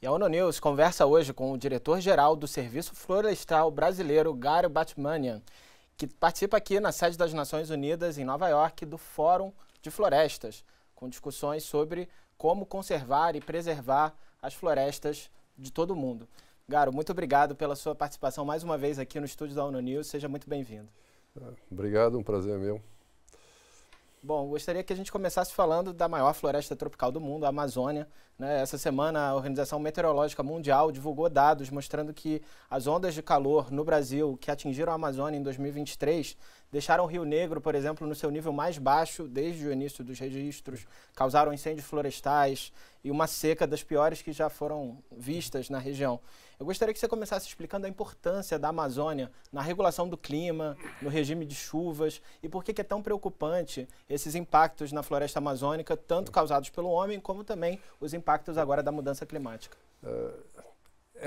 E a ONU News conversa hoje com o diretor-geral do Serviço Florestal Brasileiro, Garo Batmanian, que participa aqui na sede das Nações Unidas, em Nova York, do Fórum de Florestas, com discussões sobre como conservar e preservar as florestas de todo o mundo. Garo, muito obrigado pela sua participação mais uma vez aqui no estúdio da ONU News. Seja muito bem-vindo. Ah, obrigado, um prazer é meu. Bom, gostaria que a gente começasse falando da maior floresta tropical do mundo, a Amazônia. Né? Essa semana, a Organização Meteorológica Mundial divulgou dados mostrando que as ondas de calor no Brasil que atingiram a Amazônia em 2023 deixaram o Rio Negro, por exemplo, no seu nível mais baixo desde o início dos registros, causaram incêndios florestais e uma seca das piores que já foram vistas na região. Eu gostaria que você começasse explicando a importância da Amazônia na regulação do clima, no regime de chuvas e por que, é tão preocupante esses impactos na floresta amazônica, tanto causados pelo homem como também os impactos agora da mudança climática. É,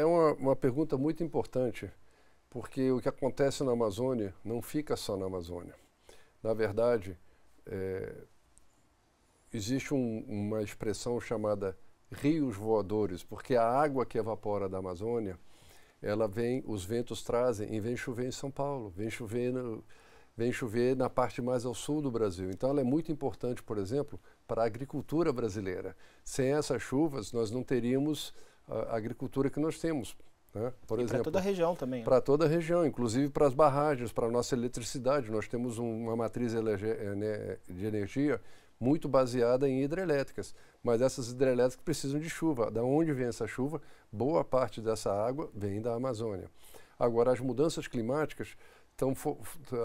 é uma, uma pergunta muito importante, porque o que acontece na Amazônia não fica só na Amazônia. Na verdade, é, existe um, uma expressão chamada rios voadores, porque a água que evapora da Amazônia, ela vem, os ventos trazem e vem chover em São Paulo, vem chover no, vem chover na parte mais ao sul do Brasil. Então ela é muito importante, por exemplo, para a agricultura brasileira. Sem essas chuvas, nós não teríamos a agricultura que nós temos. Né? Para toda a região também. Né? Para toda a região, inclusive para as barragens, para a nossa eletricidade. Nós temos uma matriz eh, né, de energia muito baseada em hidrelétricas. Mas essas hidrelétricas precisam de chuva. Da onde vem essa chuva? Boa parte dessa água vem da Amazônia. Agora, as mudanças climáticas tão,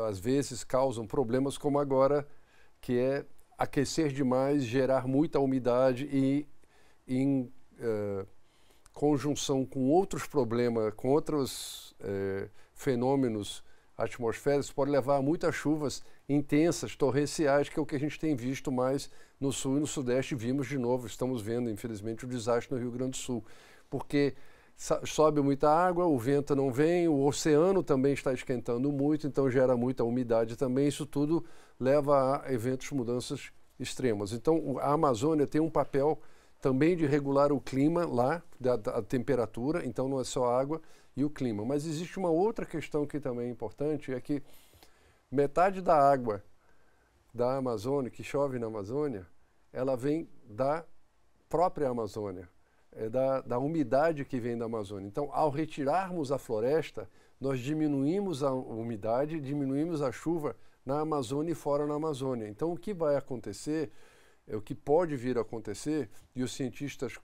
às vezes causam problemas como agora, que é aquecer demais, gerar muita umidade e em eh, conjunção com outros problemas, com outros eh, fenômenos atmosféricos, pode levar a muitas chuvas intensas, torrenciais, que é o que a gente tem visto mais no sul e no sudeste, vimos de novo, estamos vendo, infelizmente, o desastre no Rio Grande do Sul, porque sobe muita água, o vento não vem, o oceano também está esquentando muito, então gera muita umidade também, isso tudo leva a eventos, mudanças extremas. Então a Amazônia tem um papel também de regular o clima lá, da, da temperatura, então não é só água e o clima. Mas existe uma outra questão que também é importante, é que Metade da água da Amazônia, que chove na Amazônia, ela vem da própria Amazônia, é da, da umidade que vem da Amazônia. Então, ao retirarmos a floresta, nós diminuímos a umidade, diminuímos a chuva na Amazônia e fora na Amazônia. Então, o que vai acontecer, é o que pode vir a acontecer, e os cientistas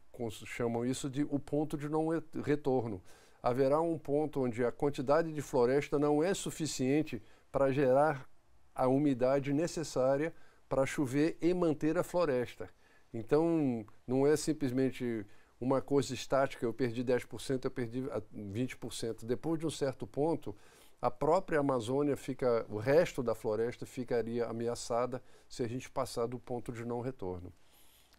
chamam isso de o ponto de não retorno. Haverá um ponto onde a quantidade de floresta não é suficiente para gerar a umidade necessária para chover e manter a floresta. Então, não é simplesmente uma coisa estática, eu perdi 10%, eu perdi 20%. Ah, Depois de um certo ponto, a própria Amazônia fica, o resto da floresta ficaria ameaçada se a gente passar do ponto de não retorno.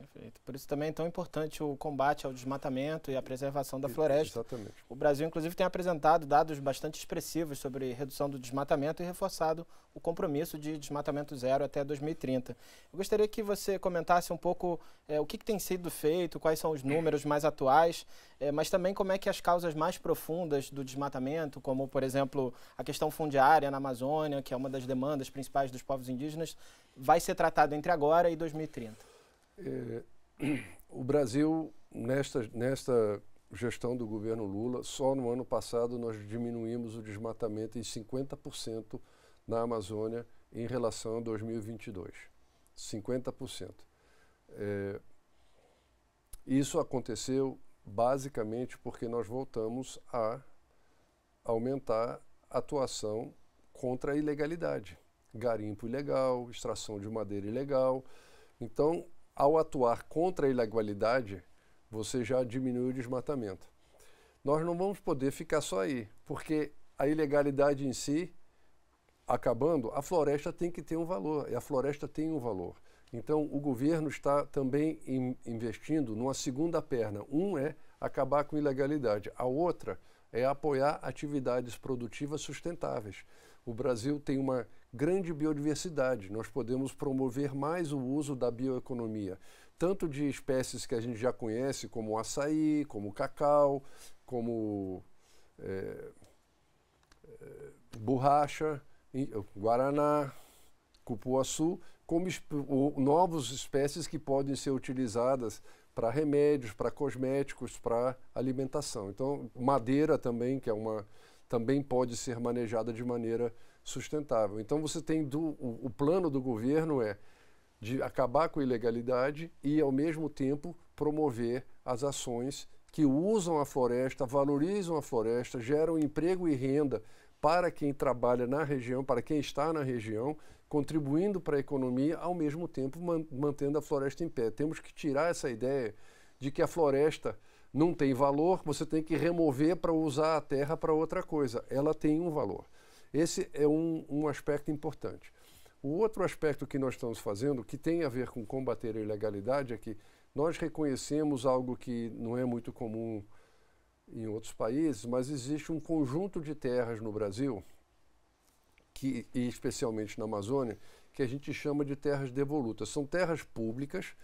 Perfeito. Por isso também é tão importante o combate ao desmatamento e a preservação da floresta. Exatamente. O Brasil, inclusive, tem apresentado dados bastante expressivos sobre redução do desmatamento e reforçado o compromisso de desmatamento zero até 2030. Eu gostaria que você comentasse um pouco é, o que, que, tem sido feito, quais são os números mais atuais, é, mas também como é que as causas mais profundas do desmatamento, como, por exemplo, a questão fundiária na Amazônia, que é uma das demandas principais dos povos indígenas, vai ser tratada entre agora e 2030. Eh, o Brasil, nesta, nesta gestão do governo Lula, só no ano passado nós diminuímos o desmatamento em 50% na Amazônia em relação a 2022. 50%. É, isso aconteceu basicamente porque nós voltamos a aumentar a atuação contra a ilegalidade. Garimpo ilegal, extração de madeira ilegal. Então, ao atuar contra a ilegalidade, você já diminui o desmatamento. Nós não vamos poder ficar só aí, porque a ilegalidade em si, acabando, a floresta tem que ter um valor, e a floresta tem um valor. Então, o governo está também in investindo numa segunda perna. Um é acabar com a ilegalidade, a outra é apoiar atividades produtivas sustentáveis. O Brasil tem uma grande biodiversidade. Nós podemos promover mais o uso da bioeconomia, tanto de espécies que a gente já conhece, como o açaí, como o cacau, como é, é, borracha, guaraná, cupuaçu, como novas espécies que podem ser utilizadas para remédios, para cosméticos, para alimentação. Então, madeira também, que é uma também pode ser manejada de maneira sustentável. Então você tem do, o, o plano do governo é de acabar com a ilegalidade e ao mesmo tempo promover as ações que usam a floresta, valorizam a floresta, geram emprego e renda para quem trabalha na região, para quem está na região, contribuindo para a economia, ao mesmo tempo mantendo a floresta em pé. Temos que tirar essa ideia de que a floresta não tem valor, você tem que remover para usar a terra para outra coisa. Ela tem um valor. Esse é um, um aspecto importante. O outro aspecto que nós estamos fazendo, que tem a ver com combater a ilegalidade, é que nós reconhecemos algo que não é muito comum em outros países, mas existe um conjunto de terras no Brasil, que, e especialmente na Amazônia, que a gente chama de terras devolutas. São terras públicas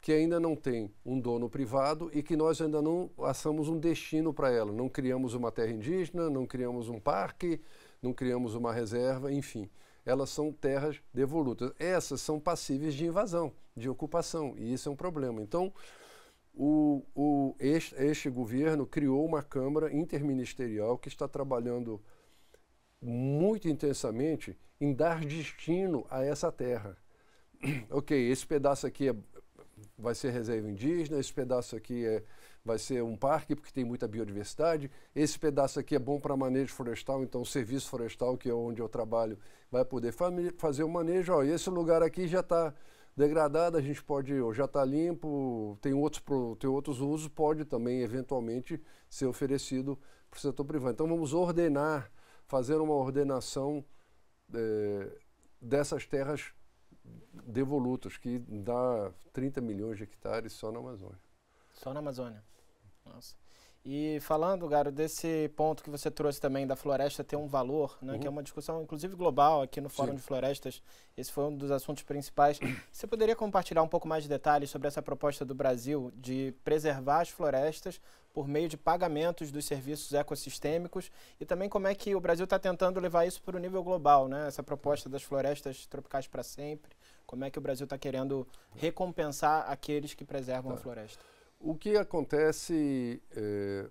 que ainda não têm um dono privado e que nós ainda não assamos um destino para ela. Não criamos uma terra indígena, não criamos um parque, não criamos uma reserva, enfim. Elas são terras devolutas. Essas são passíveis de invasão, de ocupação, e isso é um problema. Então, o, o, este, este, governo criou uma Câmara interministerial que está trabalhando muito intensamente em dar destino a essa terra. ok, esse pedaço aqui é, vai ser reserva indígena, esse pedaço aqui é, vai ser um parque porque tem muita biodiversidade. Esse pedaço aqui é bom para manejo florestal, então o serviço florestal, que é onde eu trabalho, vai poder fazer o manejo. Ó, esse lugar aqui já está degradado, a gente pode, ou já está limpo, tem outros, tem outros usos, pode também eventualmente ser oferecido para o setor privado. Então vamos ordenar, fazer uma ordenação é, dessas terras devolutas, que dá 30 milhões de hectares só na Amazônia. Só na Amazônia. Nossa. E falando, Garo, desse ponto que você trouxe também da floresta ter um valor, né, uhum. que é uhum. uma discussão inclusive global aqui no Fórum Sim. de Florestas, esse foi um dos assuntos principais. Você poderia compartilhar um pouco mais de detalhes sobre essa proposta do Brasil de preservar as florestas por meio de pagamentos dos serviços ecossistêmicos e também como é que o Brasil está tentando levar isso para o nível global, né? essa proposta das florestas tropicais para sempre, como é que o Brasil está querendo tá. recompensar aqueles que preservam a tá. floresta? O que acontece é,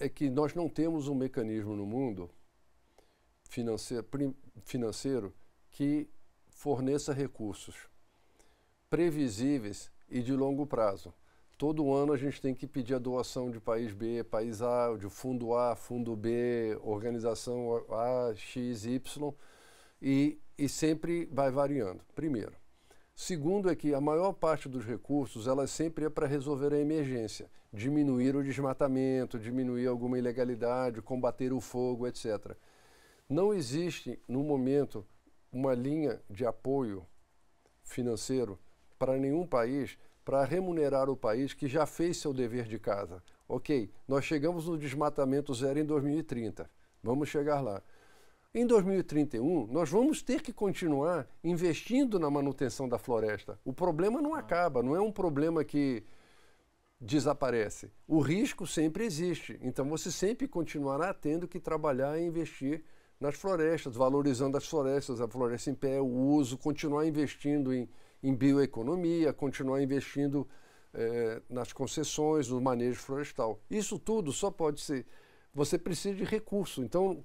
é que nós não temos um mecanismo no mundo financeiro, financeiro que forneça recursos previsíveis e de longo prazo. Todo ano a gente tem que pedir a doação de país B, país A, de fundo A, fundo B, organização A, X, Y, e, e sempre vai variando. Primeiro. Segundo é que a maior parte dos recursos, ela sempre é para resolver a emergência, diminuir o desmatamento, diminuir alguma ilegalidade, combater o fogo, etc. Não existe, no momento, uma linha de apoio financeiro para nenhum país para remunerar o país que já fez seu dever de casa. Ok, nós chegamos no desmatamento zero em 2030, vamos chegar lá. Em 2031, nós vamos ter que continuar investindo na manutenção da floresta. O problema não ah. acaba, não é um problema que desaparece. O risco sempre existe. Então você sempre continuará tendo que trabalhar e investir nas florestas, valorizando as florestas, a floresta em pé, o uso, continuar investindo em, em bioeconomia, continuar investindo eh, nas concessões, no manejo florestal. Isso tudo só pode ser. Você precisa de recurso. Então,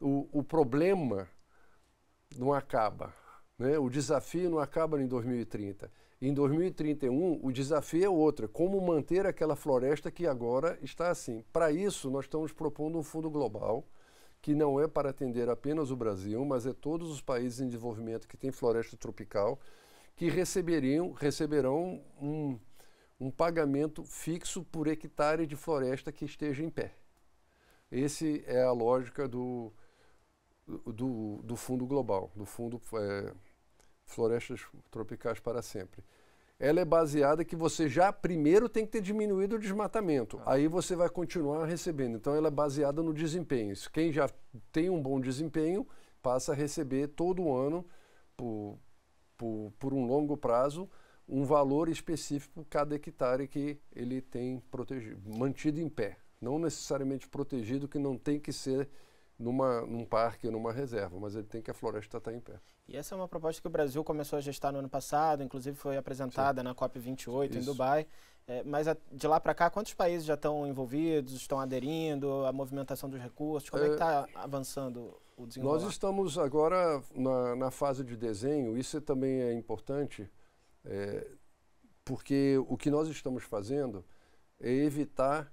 o, o problema não acaba. Né? O desafio não acaba em 2030. Em 2031, o desafio é outro: é como manter aquela floresta que agora está assim. Para isso, nós estamos propondo um fundo global que não é para atender apenas o Brasil, mas é todos os países em desenvolvimento que têm floresta tropical, que receberiam, receberão um, um pagamento fixo por hectare de floresta que esteja em pé. Essa é a lógica do, do, do Fundo Global, do Fundo é, Florestas Tropicais para Sempre. Ela é baseada que você já primeiro tem que ter diminuído o desmatamento, ah. aí você vai continuar recebendo. Então ela é baseada no desempenho. Quem já tem um bom desempenho passa a receber todo ano, por, por, por um longo prazo, um valor específico por cada hectare que ele tem protegido, mantido em pé. Não necessariamente protegido, que não tem que ser numa, num parque ou numa reserva, mas ele tem que a floresta estar tá em pé. E essa é uma proposta que o Brasil começou a gestar no ano passado, inclusive foi apresentada Sim. na COP28 Isso. em Dubai. É, mas a, de lá para cá, quantos países já estão envolvidos, estão aderindo, a movimentação dos recursos? Como é, tá é que está avançando o desenvolvimento? Nós estamos agora na, na, fase de desenho, isso também é importante, é, porque o que nós estamos fazendo é evitar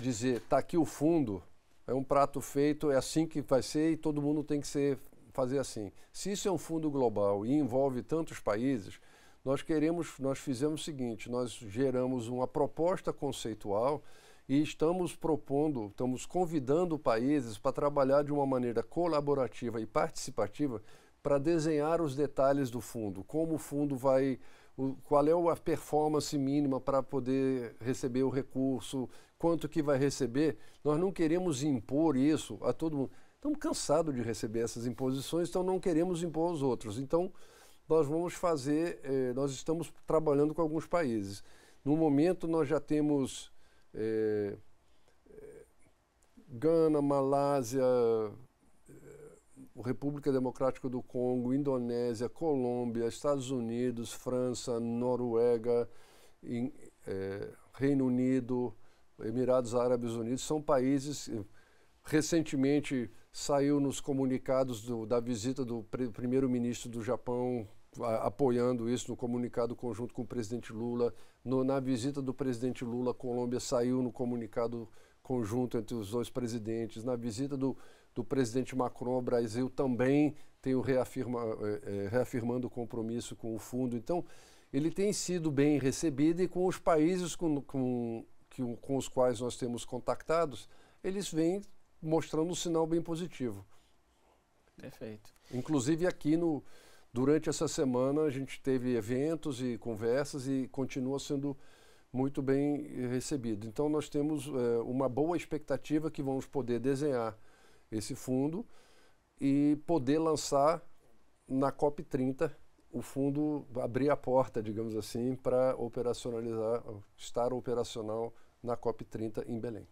dizer, está aqui o fundo, é um prato feito, é assim que vai ser e todo mundo tem que ser, fazer assim. Se isso é um fundo global e envolve tantos países, nós queremos, nós fizemos o seguinte, nós geramos uma proposta conceitual e estamos propondo, estamos convidando países para trabalhar de uma maneira colaborativa e participativa para desenhar os detalhes do fundo, como o fundo vai, o, qual é a performance mínima para poder receber o recurso, quanto que vai receber. Nós não queremos impor isso a todo mundo. Estamos cansados de receber essas imposições, então não queremos impor aos outros. Então, nós vamos fazer, eh, nós estamos trabalhando com alguns países. No momento, nós já temos eh, eh Gana, Malásia, eh, República Democrática do Congo, Indonésia, Colômbia, Estados Unidos, França, Noruega, in, eh, Reino Unido, Emirados Árabes Unidos são países eh, recentemente saiu nos comunicados do, da visita do primeiro-ministro do Japão a, apoiando isso no comunicado conjunto com o presidente Lula. No, na visita do presidente Lula à Colômbia saiu no comunicado conjunto entre os dois presidentes. Na visita do, do presidente Macron ao Brasil também tem reafirma, é, reafirmando o compromisso com o fundo. Então, ele tem sido bem recebido e com os países com, com que, com os quais nós temos contactados, eles vêm mostrando um sinal bem positivo. Perfeito. Inclusive aqui no durante essa semana a gente teve eventos e conversas e continua sendo muito bem eh, recebido. Então nós temos é, uma boa expectativa que vamos poder desenhar esse fundo e poder lançar na COP 30 o fundo abrir a porta, digamos assim, para operacionalizar, estar operacional na COP30 em Belém.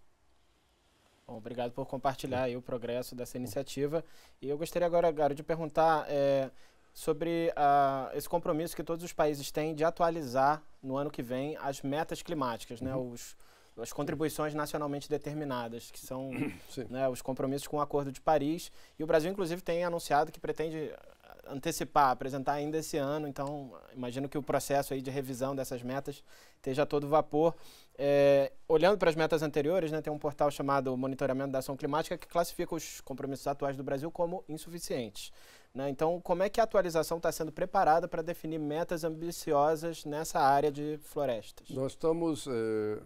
Bom, obrigado por compartilhar é. o progresso dessa iniciativa. E eu gostaria agora, Garo, de perguntar é, sobre a, esse compromisso que todos os países têm de atualizar no ano que vem as metas climáticas, né? uhum. né? Os, as contribuições nacionalmente determinadas, que são né, os compromissos com o Acordo de Paris. E o Brasil, inclusive, tem anunciado que pretende antecipar, apresentar ainda esse ano, então imagino que o processo aí de revisão dessas metas esteja a todo vapor. É, olhando para as metas anteriores, né, tem um portal chamado Monitoramento da Ação Climática que classifica os compromissos atuais do Brasil como insuficientes. Né? Então, como é que a atualização está sendo preparada para definir metas ambiciosas nessa área de florestas? Nós estamos. É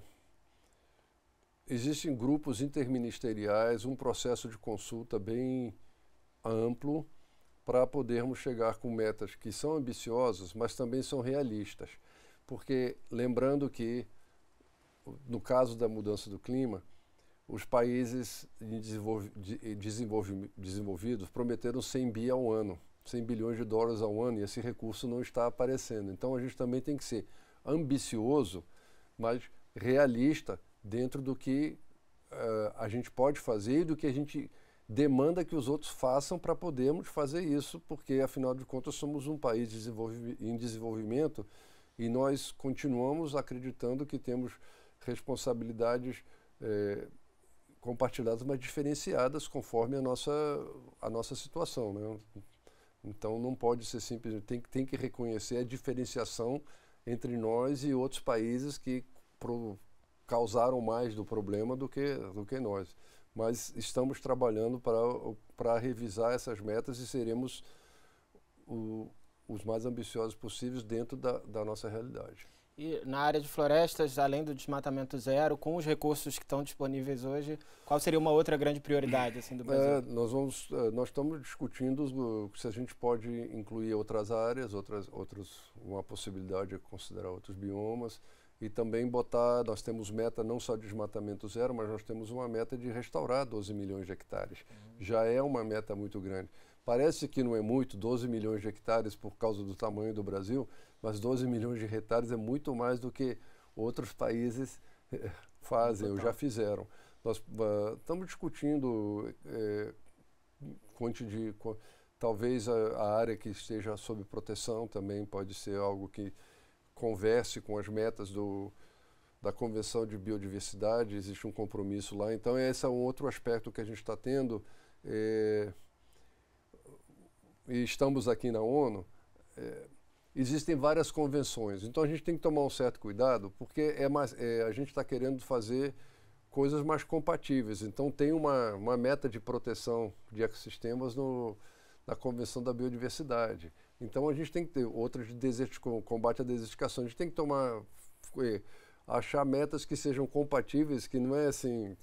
existem grupos interministeriais, um processo de consulta bem amplo para podermos chegar com metas que são ambiciosas, mas também são realistas. Porque, lembrando que, no caso da mudança do clima, os países desenvolvidos prometeram 100 bi ao ano, 100 bilhões de dólares ao ano, e esse recurso não está aparecendo. Então, a gente também tem que ser ambicioso, mas realista dentro do que uh, a gente pode fazer e do que a gente demanda que os outros façam para podermos fazer isso, porque afinal de contas somos um país em desenvolvimento e nós continuamos acreditando que temos responsabilidades é, compartilhadas, mas diferenciadas conforme a nossa, a nossa situação. Né? Então não pode ser simples, tem, tem que reconhecer a diferenciação entre nós e outros países que pro, causaram mais do problema do que, do que nós mas estamos trabalhando para revisar essas metas e seremos o, os mais ambiciosos possíveis dentro da, da nossa realidade. E na área de florestas, além do desmatamento zero, com os recursos que estão disponíveis hoje, qual seria uma outra grande prioridade assim, do é, Brasil? É, nós, vamos, é, nós estamos discutindo se a gente pode incluir outras áreas, outras, outros, uma possibilidade de considerar outros biomas e também botar, nós temos meta não só de desmatamento zero, mas nós temos uma meta de restaurar 12 milhões de hectares. Uhum. Já é uma meta muito grande. Parece que não é muito, 12 milhões de hectares por causa do tamanho do Brasil, mas 12 milhões de hectares é muito mais do que outros países eh, fazem ou já fizeram. Nós uh, estamos discutindo eh, de, talvez a, a área que esteja sob proteção também pode ser algo que converse com as metas do, da Convenção de Biodiversidade, existe um compromisso lá. Então, esse é um outro aspecto que a gente está tendo. É, e estamos aqui na ONU. É, existem várias convenções, então a gente tem que tomar um certo cuidado, porque é mais, é, a gente está querendo fazer coisas mais compatíveis. Então, tem uma, uma meta de proteção de ecossistemas no, na Convenção da Biodiversidade. Então a gente tem que ter outras de combate à desertificação. A gente tem que tomar, é, achar metas que sejam compatíveis, que não é assim,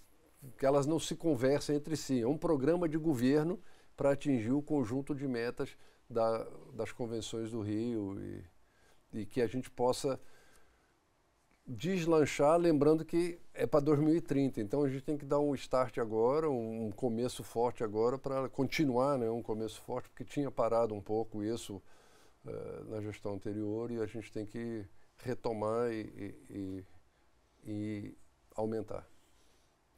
que elas não se conversem entre si. É um programa de governo para atingir o conjunto de metas da, das convenções do Rio e, e que a gente possa deslanchar, lembrando que é para 2030. Então a gente tem que dar um start agora, um começo forte agora para continuar, né, um começo forte, porque tinha parado um pouco isso uh, na gestão anterior e a gente tem que retomar e, e, e, e aumentar.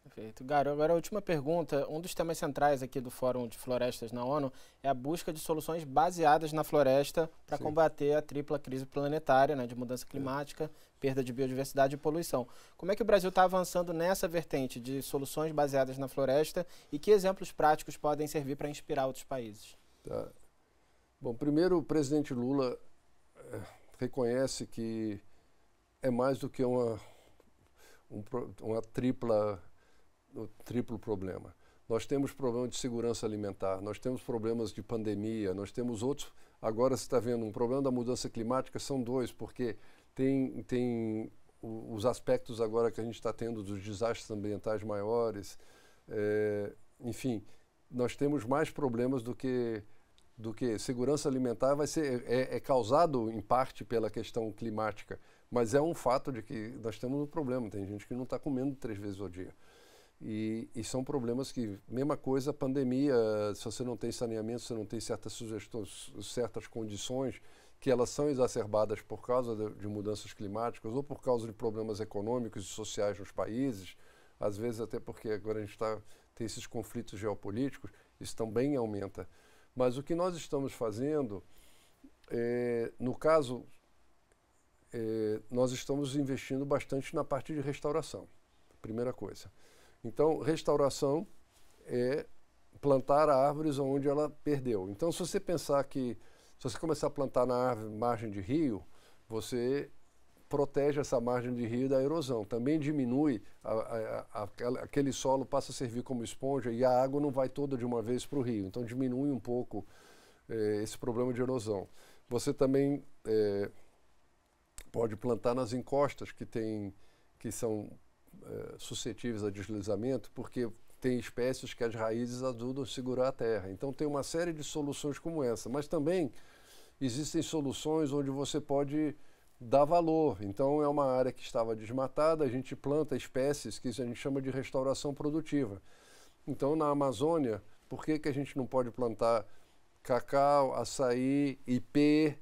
Perfeito. Garo, agora a última pergunta. Um dos temas centrais aqui do Fórum de Florestas na ONU é a busca de soluções baseadas na floresta para combater a tripla crise planetária, né, de mudança climática, é. perda de biodiversidade e poluição. Como é que o Brasil está avançando nessa vertente de soluções baseadas na floresta e que exemplos práticos podem servir para inspirar outros países? Tá. Bom, primeiro o presidente Lula eh, reconhece que é mais do que uma, um, uma tripla o triplo problema. Nós temos problema de segurança alimentar, nós temos problemas de pandemia, nós temos outros. Agora você está vendo um problema da mudança climática, são dois, porque tem, tem os aspectos agora que a gente está tendo dos desastres ambientais maiores. É, enfim, nós temos mais problemas do que do que segurança alimentar vai ser é, é, causado em parte pela questão climática, mas é um fato de que nós temos um problema. Tem gente que não está comendo três vezes ao dia. E, e, são problemas que, mesma coisa, pandemia, se você não tem saneamento, se não tem certas sugestões, certas condições, que elas são exacerbadas por causa de, de mudanças climáticas ou por causa de problemas econômicos e sociais nos países, às vezes até porque agora a gente tá, tem esses conflitos geopolíticos, isso também aumenta. Mas o que nós estamos fazendo, é, no caso, é, nós estamos investindo bastante na parte de restauração, primeira coisa. Então, restauração é plantar árvores onde ela perdeu. Então, se você pensar que, se você começar a plantar na margem de rio, você protege essa margem de rio da erosão. Também diminui, a, a, a, aquele solo passa a servir como esponja e a água não vai toda de uma vez para o rio. Então, diminui um pouco eh, esse problema de erosão. Você também eh, pode plantar nas encostas que tem que são é, suscetíveis a deslizamento, porque tem espécies que as raízes ajudam a segurar a terra. Então tem uma série de soluções como essa, mas também existem soluções onde você pode dar valor. Então é uma área que estava desmatada, a gente planta espécies que a gente chama de restauração produtiva. Então na Amazônia, por que, que a gente não pode plantar cacau, açaí, ipê,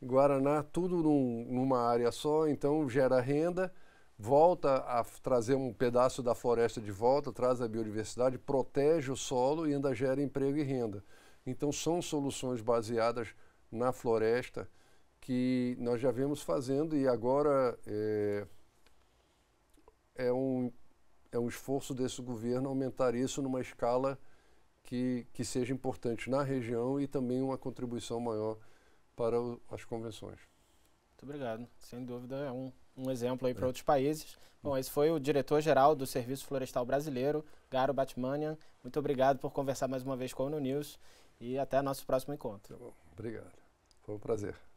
guaraná, tudo num, numa área só, então gera renda volta a trazer um pedaço da floresta de volta, traz a biodiversidade, protege o solo e ainda gera emprego e renda. Então são soluções baseadas na floresta que nós já vemos fazendo e agora é, é, um, é um esforço desse governo aumentar isso numa escala que, que seja importante na região e também uma contribuição maior para o, as convenções. Muito obrigado. Sem dúvida é um um exemplo aí para é. outros países. Bom, esse foi o diretor-geral do Serviço Florestal Brasileiro, Garo Batmanian. Muito obrigado por conversar mais uma vez com o No News e até nosso próximo encontro. Tá bom, obrigado. Foi um prazer.